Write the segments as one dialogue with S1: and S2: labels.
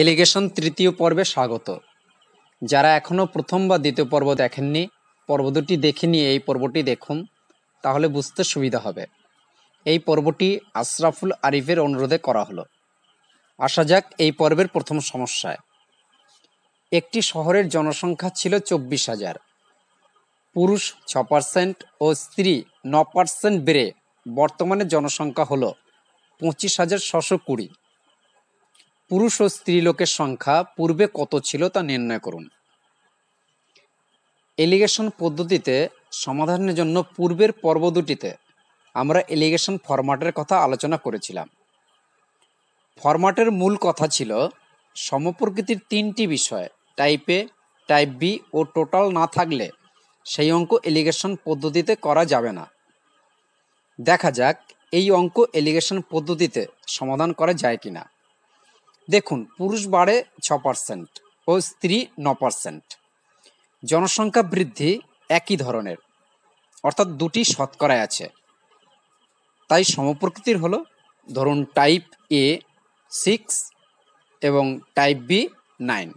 S1: allegation তৃতীয় পর্বে স্বাগত যারা এখনও প্রথম বা দ্বিতীয় পর্ব দেখেননি পর্ব দুটি দেখে নিয়ে এই পর্বটি দেখুন তাহলে বুঝতে সুবিধা হবে এই পর্বটি আশরাফুল আরিফের অনুরোধে করা হলো আসা যাক এই পর্বের প্রথম সমস্যায় একটি শহরের জনসংখ্যা ছিল চব্বিশ হাজার পুরুষ ছ পার্সেন্ট ও স্ত্রী ন পার্সেন্ট বেড়ে বর্তমানে জনসংখ্যা হল পঁচিশ হাজার ছশো কুড়ি পুরুষ ও স্ত্রীলোকের সংখ্যা পূর্বে কত ছিল তা নির্ণয় করুন এলিগেশন পদ্ধতিতে সমাধানের জন্য পূর্বের পর্ব দুটিতে আমরা এলিগেশন ফরম্যাটের কথা আলোচনা করেছিলাম ফরম্যাটের মূল কথা ছিল সমপ্রকৃতির তিনটি বিষয় টাইপ এ টাইপ বি ও টোটাল না থাকলে সেই অঙ্ক এলিগেশন পদ্ধতিতে করা যাবে না দেখা যাক এই অঙ্ক এলিগেশন পদ্ধতিতে সমাধান করা যায় কিনা দেখুন পুরুষ বাড়ে ছ পার্সেন্ট ও স্ত্রী ন পার্সেন্ট জনসংখ্যা বৃদ্ধি একই ধরনের অর্থাৎ দুটি শতকরায় আছে তাই সমপ্রকৃতির হলো ধরুন টাইপ এ সিক্স এবং টাইপ বি নাইন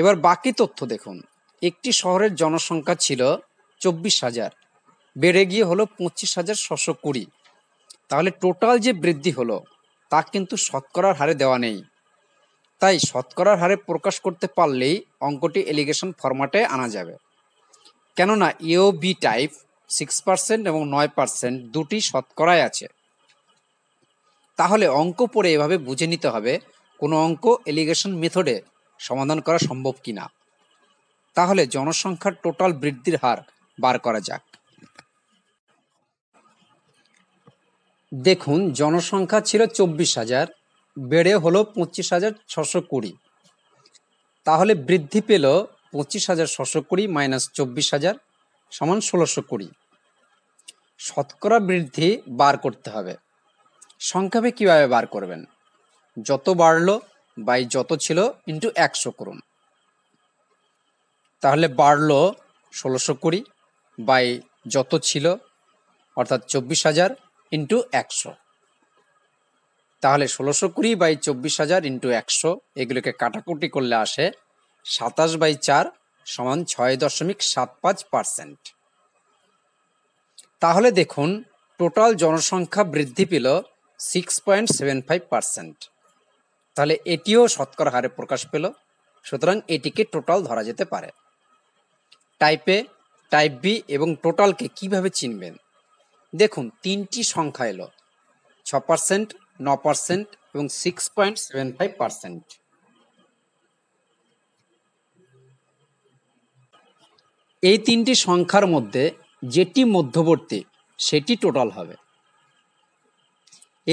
S1: এবার বাকি তথ্য দেখুন একটি শহরের জনসংখ্যা ছিল চব্বিশ হাজার বেড়ে গিয়ে হলো পঁচিশ হাজার ছশো কুড়ি তাহলে টোটাল যে বৃদ্ধি হলো তা কিন্তু শতকরার হারে দেওয়া নেই তাই শতকরার হারে প্রকাশ করতে পারলেই অঙ্কটি এলিগেশন ফরম্যাটে আনা যাবে কেননা ইও বি টাইপ সিক্স পার্সেন্ট এবং নয় পার্সেন্ট দুটি শতকরায় আছে তাহলে অঙ্ক পড়ে এভাবে বুঝে নিতে হবে কোনো অঙ্ক এলিগেশন মেথডে সমাধান করা সম্ভব কিনা তাহলে জনসংখ্যার টোটাল বৃদ্ধির হার বার করা যাক দেখুন জনসংখ্যা ছিল চব্বিশ হাজার বেড়ে হলো পঁচিশ হাজার ছশো কুড়ি তাহলে বৃদ্ধি পেল পঁচিশ হাজার ছশো কুড়ি মাইনাস চব্বিশ হাজার সমান ষোলোশো কুড়ি শতকরা বৃদ্ধি বার করতে হবে সংখ্যাপে কীভাবে বার করবেন যত বাড়লো বাই যত ছিল ইন্টু একশো করুন তাহলে বাড়লো ষোলোশো কুড়ি বাই যত ছিল অর্থাৎ চব্বিশ হাজার ইন্টু একশো তাহলে ষোলোশো কুড়ি বাই চব্বিশ হাজার ইন্টু একশো এগুলোকে কাটাকুটি করলে আসে সাতাশ বাই চার সমান ছয় দশমিক সাত পাঁচ পারসেন্ট তাহলে দেখুন টোটাল জনসংখ্যা বৃদ্ধি পেল six point seven five percent তাহলে এটিও শতকরা হারে প্রকাশ পেল সুতরাং এটিকে টোটাল ধরা যেতে পারে টাইপে টাইপ বি এবং টোটালকে কিভাবে চিনবেন দেখুন তিনটি সংখ্যা এলো ছ পার্সেন্ট ন পার্সেন্ট এবং six point seven five percent এই তিনটি সংখ্যার মধ্যে যেটি মধ্যবর্তী সেটি টোটাল হবে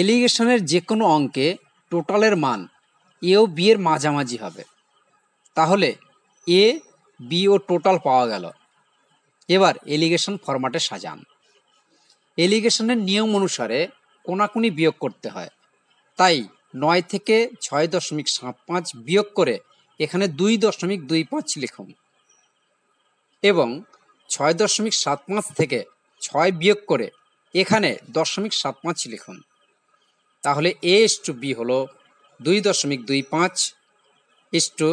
S1: এলিগেশনের যে কোনো অঙ্কে টোটালের মান এও বি এর মাঝামাঝি হবে তাহলে এ বি ও টোটাল পাওয়া গেল এবার এলিগেশন ফরম্যাটে সাজান এলিগেশনের নিয়ম অনুসারে কোনাকুনি বিয়োগ করতে হয় তাই নয় থেকে ছয় দশমিক সাত পাঁচ বিয়োগ করে এখানে দুই দশমিক দুই পাঁচ লিখুন এবং ছয় দশমিক সাত পাঁচ থেকে ছয় বিয়োগ করে এখানে দশমিক সাত পাঁচ লিখুন তাহলে এ এস টু বি হলো দুই দশমিক দুই পাঁচ এস টু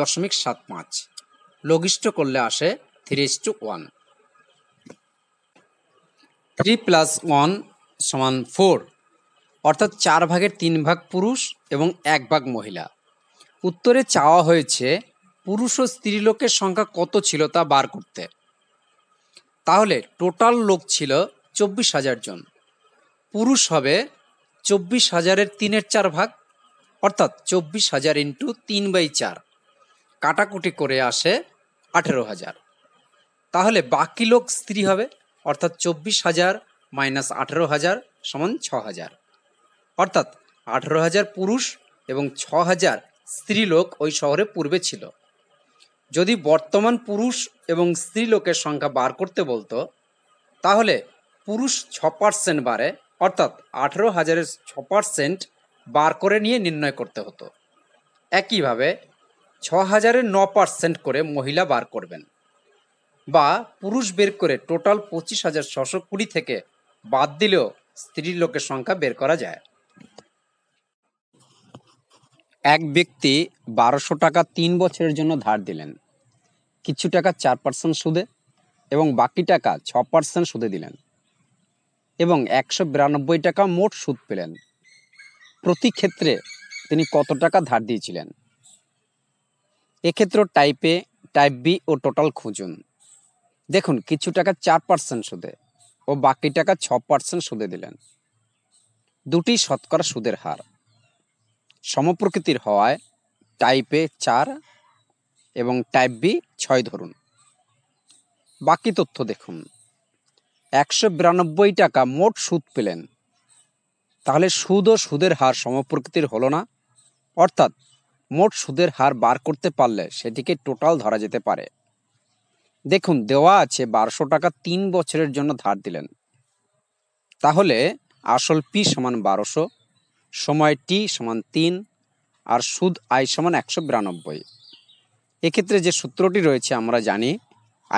S1: দশমিক সাত পাঁচ লঘিষ্ঠ করলে আসে three is to one three plus one সমান ফোর অর্থাৎ চার ভাগের তিন ভাগ পুরুষ এবং এক ভাগ মহিলা উত্তরে চাওয়া হয়েছে পুরুষ ও স্ত্রীলোকের সংখ্যা কত ছিল তা বার করতে তাহলে টোটাল লোক ছিল চব্বিশ হাজার জন পুরুষ হবে চব্বিশ হাজারের তিনের চার ভাগ অর্থাৎ চব্বিশ হাজার ইন্টু তিন বাই চার কাটাকুটি করে আসে আঠেরো হাজার তাহলে বাকি লোক স্ত্রী হবে অর্থাৎ চব্বিশ হাজার মাইনাস আঠেরো হাজার সমান ছ হাজার অর্থাৎ আঠেরো হাজার পুরুষ এবং ছ হাজার স্ত্রীলোক ওই শহরে পূর্বে ছিল যদি বর্তমান পুরুষ এবং স্ত্রীলোকের সংখ্যা বার করতে বলতো তাহলে পুরুষ ছ পার্সেন্ট বাড়ে অর্থাৎ আঠেরো হাজারের ছ পার্সেন্ট বার করে নিয়ে নির্ণয় করতে হতো একইভাবে ছ হাজারের ন পার্সেন্ট করে মহিলা বার করবেন বা পুরুষ বের করে টোটাল পঁচিশ হাজার ছশো কুড়ি থেকে বাদ দিলেও স্ত্রীর লোকের সংখ্যা বের করা যায় এক ব্যক্তি বারোশো টাকা তিন বছরের জন্য ধার দিলেন কিছু টাকা চার পার্সেন্ট সুদে এবং বাকি টাকা ছ পার্সেন্ট সুদে দিলেন এবং একশো বিরানব্বই টাকা মোট সুদ পেলেন প্রতি ক্ষেত্রে তিনি কত টাকা ধার দিয়েছিলেন এক্ষেত্রে টাইপে টাইপ বি ও টোটাল খুঁজুন দেখুন কিছু টাকা চার পার্সেন্ট সুদে ও বাকি টাকা ছ পার্সেন্ট সুদে দিলেন দুটি শতকরা সুদের হার সমপ্রকৃতির হওয়ায় টাইপ এ চার এবং টাইপ বি ছয় ধরুন বাকি তথ্য দেখুন একশো বিরানব্বই টাকা মোট সুদ পেলেন তাহলে সুদ ও সুদের হার সমপ্রকৃতির হলো না অর্থাৎ মোট সুদের হার বার করতে পারলে সেটিকে টোটাল ধরা যেতে পারে দেখুন দেওয়া আছে বারোশো টাকা তিন বছরের জন্য ধার দিলেন তাহলে আসল পি সমান বারোশো সময় টি সমান তিন আর সুদ আয় সমান একশো বিরানব্বই এক্ষেত্রে যে সূত্রটি রয়েছে আমরা জানি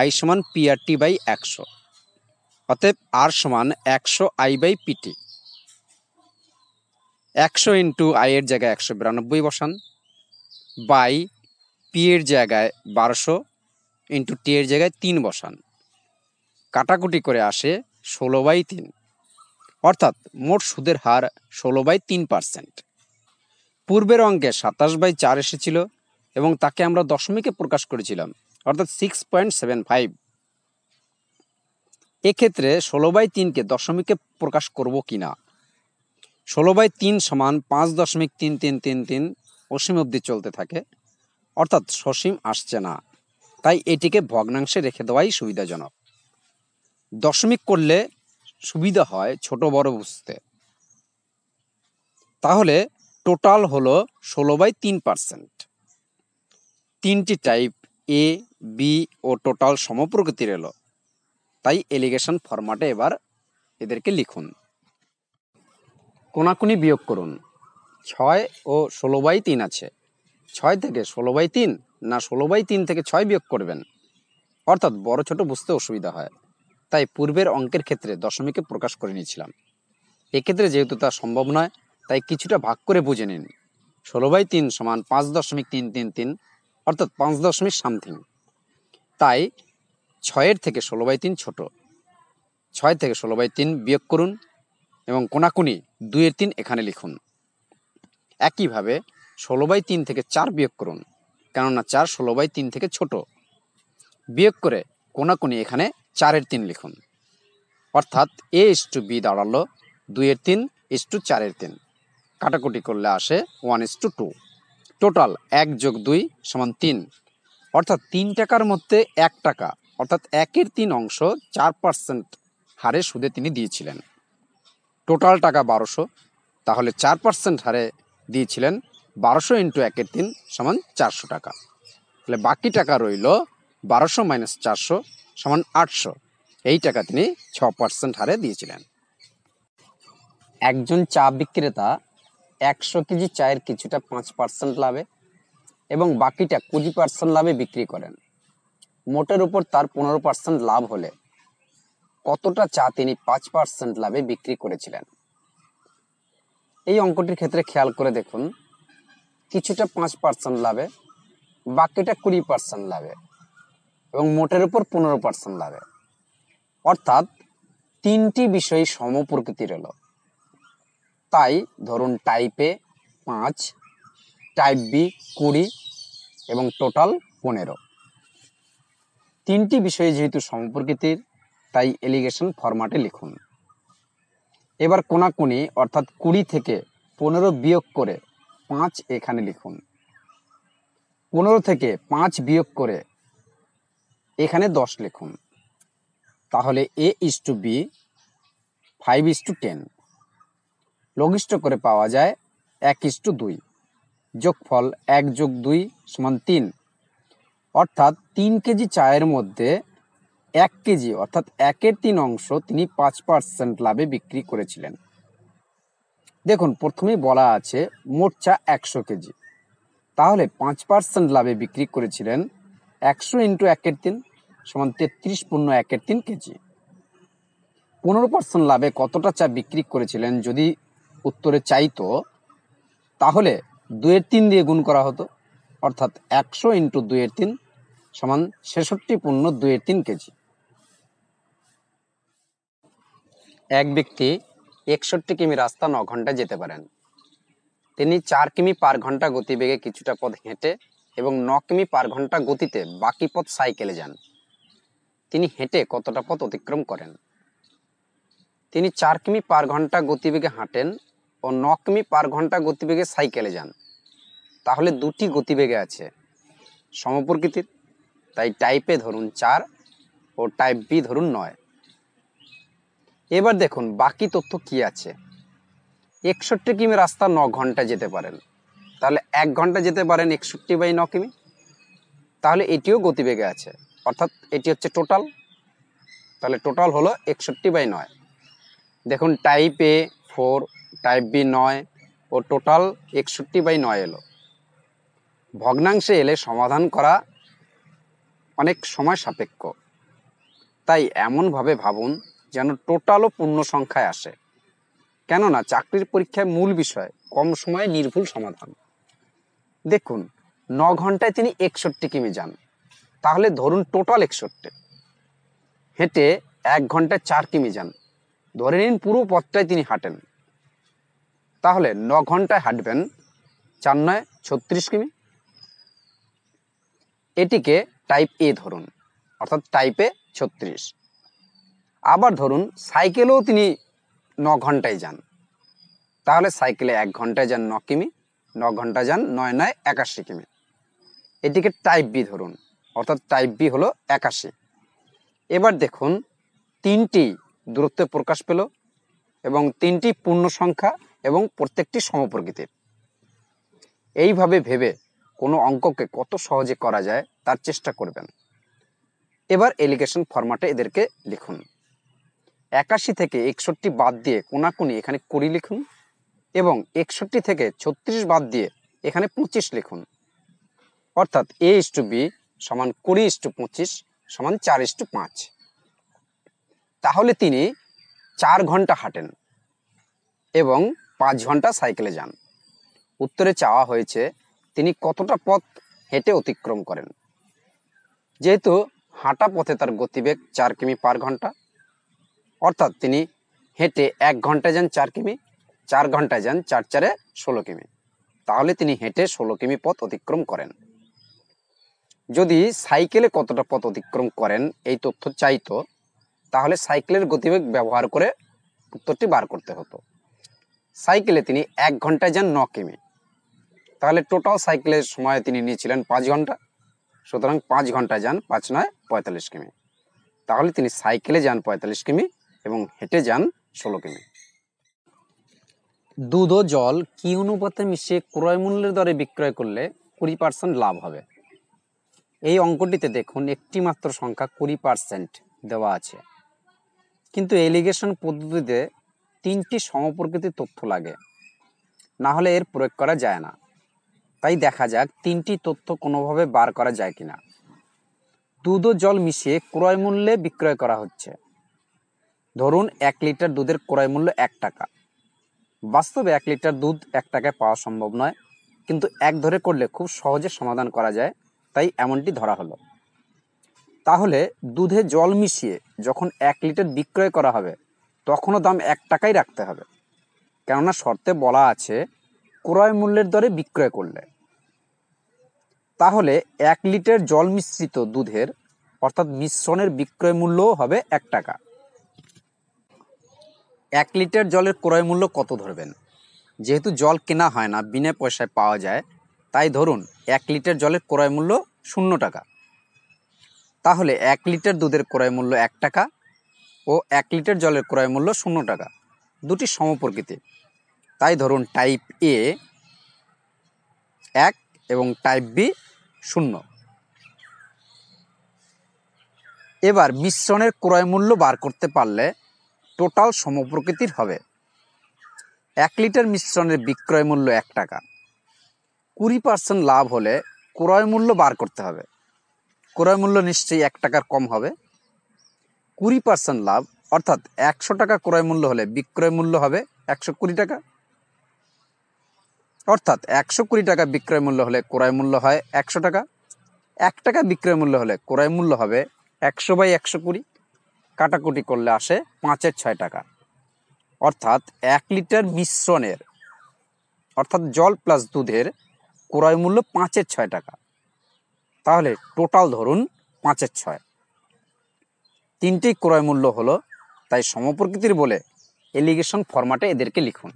S1: আই সমান পি আর টি বাই একশো অতএব আর সমান একশো আই বাই পিটি একশো ইন্টু আইয়ের জায়গায় একশো বিরানব্বই বসান বাই পি এর জায়গায় বারোশো ইন্টু টি এর জায়গায় তিন বসান কাটাকুটি করে আসে ষোলো বাই তিন অর্থাৎ মোট সুদের হার ষোলো বাই তিন পার্সেন্ট পূর্বের অঙ্কে সাতাশ বাই চার এসেছিল এবং তাকে আমরা দশমিকে প্রকাশ করেছিলাম অর্থাৎ সিক্স পয়েন্ট সেভেন ফাইভ এক্ষেত্রে ষোলো বাই তিনকে দশমিকে প্রকাশ করব কি না ষোলো বাই তিন সমান পাঁচ দশমিক তিন তিন তিন তিন অসীম অবধি চলতে থাকে অর্থাৎ সসীম আসছে না তাই এটিকে ভগ্নাংশে রেখে দেওয়াই সুবিধাজনক দশমিক করলে সুবিধা হয় ছোট বড় বুঝতে তাহলে টোটাল হলো ষোলো বাই তিন পার্সেন্ট তিনটি টাইপ এ বি ও টোটাল সমপ্রকৃতির এলো তাই এলিগেশন ফরম্যাটে এবার এদেরকে লিখুন কোনাকুনি বিয়োগ করুন ছয় ও ষোলো বাই তিন আছে ছয় থেকে ষোলো বাই তিন না ষোলো বাই তিন থেকে ছয় বিয়োগ করবেন অর্থাৎ বড় ছোট বুঝতে অসুবিধা হয় তাই পূর্বের অঙ্কের ক্ষেত্রে দশমীকে প্রকাশ করে নিয়েছিলাম এক্ষেত্রে যেহেতু তা সম্ভব নয় তাই কিছুটা ভাগ করে বুঝে নিন ষোলো বাই তিন সমান পাঁচ দশমিক তিন তিন তিন অর্থাৎ পাঁচ দশমিক সামথিং তাই ছয়ের থেকে ষোলো বাই তিন ছোট ছয় থেকে ষোলো বাই তিন বিয়োগ করুন এবং কোনাকুনি দুইয়ের তিন এখানে লিখুন একইভাবে ষোলো বাই তিন থেকে চার বিয়োগ করুন কেননা চার ষোলো বাই তিন থেকে ছোট বিয়োগ করে কোনাকুনি এখানে চারের তিন লিখুন অর্থাৎ এ ইস টু বি দাঁড়ালো দুইয়ের তিন ইস টু চারের তিন কাটাকুটি করলে আসে one is to two total এক যোগ দুই সমান তিন অর্থাৎ তিন টাকার মধ্যে এক টাকা অর্থাৎ একের তিন অংশ চার পার্সেন্ট হারে সুদে তিনি দিয়েছিলেন টোটাল টাকা বারোশো তাহলে চার পার্সেন্ট হারে দিয়েছিলেন বারোশো ইন্টু একের তিন সমান চারশো টাকা তাহলে বাকি টাকা রইল বারোশো মাইনাস চারশো সমান আটশো এই টাকা তিনি ছ পার্সেন্ট হারে দিয়েছিলেন একজন চা বিক্রেতা একশো কেজি চায়ের কিছুটা পাঁচ পার্সেন্ট লাভে এবং বাকিটা কুড়ি পার্সেন্ট লাভে বিক্রি করেন মোটের উপর তার পনেরো পার্সেন্ট লাভ হলে কতটা চা তিনি পাঁচ পার্সেন্ট লাভে বিক্রি করেছিলেন এই অঙ্কটির ক্ষেত্রে খেয়াল করে দেখুন কিছুটা পাঁচ পার্সেন্ট লাভে বাকিটা কুড়ি পার্সেন্ট লাভে এবং মোটের উপর পনেরো পার্সেন্ট লাভে অর্থাৎ তিনটি বিষয় সম প্রকৃতির এলো তাই ধরুন টাইপে পাঁচ টাইপ বি কুড়ি এবং টোটাল পনেরো তিনটি বিষয়ে যেহেতু সম্পর্কিতির তাই এলিগেশন ফরম্যাটে লিখুন এবার কোনাকুনি অর্থাৎ কুড়ি থেকে পনেরো বিয়োগ করে পাঁচ এখানে লিখুন পনেরো থেকে পাঁচ বিয়োগ করে এখানে দশ লিখুন তাহলে A is to B five is to ten লঘিষ্ঠ করে পাওয়া যায় এক ইস টু দুই যোগফল এক যোগ দুই সমান তিন অর্থাৎ তিন কেজি চায়ের মধ্যে এক কেজি অর্থাৎ একের তিন অংশ তিনি পাঁচ পার্সেন্ট লাভে বিক্রি করেছিলেন দেখুন প্রথমেই বলা আছে মোট চা একশো কেজি তাহলে পাঁচ পার্সেন্ট লাভে বিক্রি করেছিলেন একশো ইন্টু একের তিন সমান তেত্রিশ পূর্ণ একের তিন কেজি পনেরো পার্সেন্ট লাভে কতটা চা বিক্রি করেছিলেন যদি উত্তরে চাইতো তাহলে দুয়ের তিন দিয়ে গুণ করা হতো অর্থাৎ একশো ইন্টু দুয়ের তিন সমান ছেষট্টি পূর্ণ দুয়ের তিন কেজি এক ব্যক্তি একষট্টি কিমি রাস্তা ন ঘন্টায় যেতে পারেন তিনি চার কিমি পার ঘন্টা গতিবেগে কিছুটা পথ হেঁটে এবং ন কিমি পার ঘন্টা গতিতে বাকি পথ সাইকেলে যান তিনি হেঁটে কতটা পথ অতিক্রম করেন তিনি চার কিমি পার ঘন্টা গতিবেগে হাঁটেন ও ন কিমি পার ঘন্টা গতিবেগে সাইকেলে যান তাহলে দুটি গতিবেগে আছে সমপ্রকৃতির তাই টাইপে ধরুন চার ও টাইপ বি ধরুন নয় এবার দেখুন বাকি তথ্য কি আছে একষট্টি কিমি রাস্তা ন ঘন্টা যেতে পারেন তাহলে এক ঘন্টা যেতে পারেন একষট্টি বাই ন কিমি তাহলে এটিও গতিবেগে আছে অর্থাৎ এটি হচ্ছে টোটাল তাহলে টোটাল হলো একষট্টি বাই নয় দেখুন type A four type B নয় ও টোটাল একষট্টি বাই নয় এলো ভগ্নাংশে এলে সমাধান করা অনেক সময় সাপেক্ষ তাই এমনভাবে ভাবুন যেন টোটালও পূর্ণ সংখ্যায় আসে কেননা চাকরির পরীক্ষায় মূল বিষয় কম সময়ে নির্ভুল সমাধান দেখুন ন ঘন্টায় তিনি একষট্টি কিমি যান তাহলে ধরুন টোটাল একষট্টি হেঁটে এক ঘন্টায় চার কিমি যান ধরে নিন পুরো পথটায় তিনি হাঁটেন তাহলে ন ঘন্টায় হাঁটবেন চার নয় ছত্রিশ কিমি এটিকে টাইপ এ ধরুন অর্থাৎ টাইপে ছত্রিশ আবার ধরুন সাইকেলেও তিনি ন ঘন্টায় যান তাহলে সাইকেলে এক ঘন্টায় যান ন কিমি ন ঘন্টা যান নয় নয় একাশি কিমি এটিকে টাইপ বি ধরুন অর্থাৎ টাইপ বি হলো একাশি এবার দেখুন তিনটি দূরত্ব প্রকাশ পেল এবং তিনটি পূর্ণ সংখ্যা এবং প্রত্যেকটি সমপ্রকৃতির এইভাবে ভেবে কোনো অঙ্ককে কত সহজে করা যায় তার চেষ্টা করবেন এবার এলিগেশন ফরম্যাটে এদেরকে লিখুন একাশি থেকে একষট্টি বাদ দিয়ে কোনাকুনি এখানে কুড়ি লিখুন এবং একষট্টি থেকে ছত্রিশ বাদ দিয়ে এখানে পঁচিশ লিখুন অর্থাৎ এ ইস টু বি সমান কুড়ি ইস টু পঁচিশ সমান চার ইস টু পাঁচ তাহলে তিনি চার ঘন্টা হাঁটেন এবং পাঁচ ঘন্টা সাইকেলে যান উত্তরে চাওয়া হয়েছে তিনি কতটা পথ হেঁটে অতিক্রম করেন যেহেতু হাঁটা পথে তার গতিবেগ চার কিমি পার ঘন্টা অর্থাৎ তিনি হেঁটে এক ঘন্টায় যান চার কিমি চার ঘন্টায় যান চার চারে ষোলো কিমি তাহলে তিনি হেঁটে ষোলো কিমি পথ অতিক্রম করেন যদি সাইকেলে কতটা পথ অতিক্রম করেন এই তথ্য চাইতো তাহলে সাইকেলের গতিবেগ ব্যবহার করে উত্তরটি বার করতে হতো সাইকেলে তিনি এক ঘন্টায় যান ন কিমি তাহলে টোটাল সাইকেলের সময় তিনি নিয়েছিলেন পাঁচ ঘন্টা সুতরাং পাঁচ ঘন্টায় যান পাঁচ নয় পঁয়তাল্লিশ কিমি তাহলে তিনি সাইকেলে যান পঁয়তাল্লিশ কিমি এবং হেঁটে যান ষোলো কিমি দুধ ও জল কি অনুপাতে মিশিয়ে ক্রয় মূল্যের দরে বিক্রয় করলে কুড়ি পার্সেন্ট লাভ হবে এই অঙ্কটিতে দেখুন একটি মাত্র সংখ্যা কুড়ি পার্সেন্ট দেওয়া আছে কিন্তু এলিগেশন পদ্ধতিতে তিনটি সমপ্রকৃতি তথ্য লাগে না হলে এর প্রয়োগ করা যায় না তাই দেখা যাক তিনটি তথ্য কোনোভাবে বার করা যায় কিনা দুধ ও জল মিশিয়ে ক্রয় মূল্যে বিক্রয় করা হচ্ছে ধরুন এক লিটার দুধের ক্রয় মূল্য এক টাকা বাস্তবে এক লিটার দুধ এক টাকায় পাওয়া সম্ভব নয় কিন্তু এক ধরে করলে খুব সহজে সমাধান করা যায় তাই এমনটি ধরা হলো তাহলে দুধে জল মিশিয়ে যখন এক লিটার বিক্রয় করা হবে তখনও দাম এক টাকাই রাখতে হবে কেননা শর্তে বলা আছে ক্রয় মূল্যের দরে বিক্রয় করলে তাহলে এক লিটার জল মিশ্রিত দুধের অর্থাৎ মিশ্রণের বিক্রয় মূল্যও হবে এক টাকা এক লিটার জলের ক্রয় মূল্য কত ধরবেন যেহেতু জল কেনা হয় না বিনা পয়সায় পাওয়া যায় তাই ধরুন এক লিটার জলের ক্রয় মূল্য শূন্য টাকা তাহলে এক লিটার দুধের ক্রয় মূল্য এক টাকা ও এক লিটার জলের ক্রয় মূল্য শূন্য টাকা দুটি সমপ্রকৃতি তাই ধরুন টাইপ এ এক এবং টাইপ বি শূন্য এবার মিশ্রণের ক্রয় মূল্য বার করতে পারলে টোটাল সমপ্রকৃতির হবে এক লিটার মিশ্রণের বিক্রয় মূল্য এক টাকা কুড়ি পার্সেন্ট লাভ হলে ক্রয় মূল্য বার করতে হবে ক্রয় মূল্য নিশ্চয়ই এক টাকার কম হবে কুড়ি পার্সেন্ট লাভ অর্থাৎ একশো টাকা ক্রয় মূল্য হলে বিক্রয় মূল্য হবে একশো কুড়ি টাকা অর্থাৎ একশো কুড়ি টাকা বিক্রয় মূল্য হলে ক্রয় মূল্য হয় একশো টাকা এক টাকা বিক্রয় মূল্য হলে ক্রয় মূল্য হবে একশো বাই একশো কুড়ি কাটাকুটি করলে আসে পাঁচের ছয় টাকা অর্থাৎ এক লিটার মিশ্রণের অর্থাৎ জল প্লাস দুধের ক্রয় মূল্য পাঁচের ছয় টাকা তাহলে টোটাল ধরুন পাঁচের ছয় তিনটি ক্রয় মূল্য হলো তাই সমপ্রকৃতির বলে এলিগেশন ফরম্যাটে এদেরকে লিখুন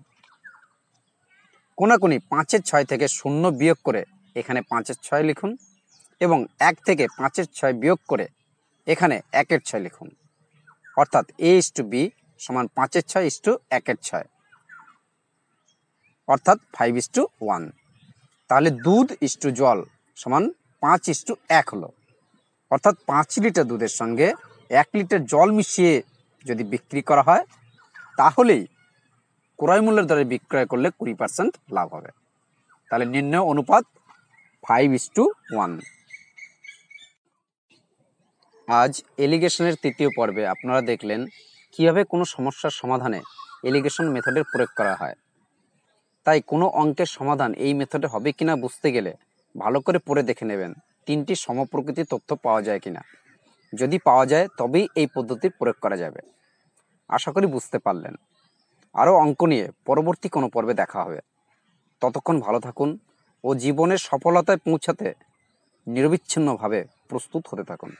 S1: কোনাকুনি পাঁচের ছয় থেকে শূন্য বিয়োগ করে এখানে পাঁচের ছয় লিখুন এবং এক থেকে পাঁচের ছয় বিয়োগ করে এখানে একের ছয় লিখুন অর্থাৎ এ ইস টু বি সমান পাঁচের ছয় ইস টু একের ছয় অর্থাৎ ফাইভ ইস টু ওয়ান তাহলে দুধ ইস টু জল সমান পাঁচ ইস টু এক হলো অর্থাৎ পাঁচ লিটার দুধের সঙ্গে এক লিটার জল মিশিয়ে যদি বিক্রি করা হয় তাহলেই ক্রয় মূল্যের দরে বিক্রয় করলে কুড়ি পার্সেন্ট লাভ হবে তাহলে নির্ণয় অনুপাত ফাইভ ইস টু ওয়ান আজ এলিগেশনের তৃতীয় পর্বে আপনারা দেখলেন কিভাবে কোনো সমস্যার সমাধানে এলিগেশন মেথডের প্রয়োগ করা হয় তাই কোনো অঙ্কের সমাধান এই মেথডে হবে কিনা বুঝতে গেলে ভালো করে পড়ে দেখে নেবেন তিনটি সমপ্রকৃতি তথ্য পাওয়া যায় কিনা যদি পাওয়া যায় তবেই এই পদ্ধতি প্রয়োগ করা যাবে আশা করি বুঝতে পারলেন আরও অঙ্ক নিয়ে পরবর্তী কোনো পর্বে দেখা হবে ততক্ষণ ভালো থাকুন ও জীবনের সফলতায় পৌঁছাতে নিরবিচ্ছিন্নভাবে প্রস্তুত হতে থাকুন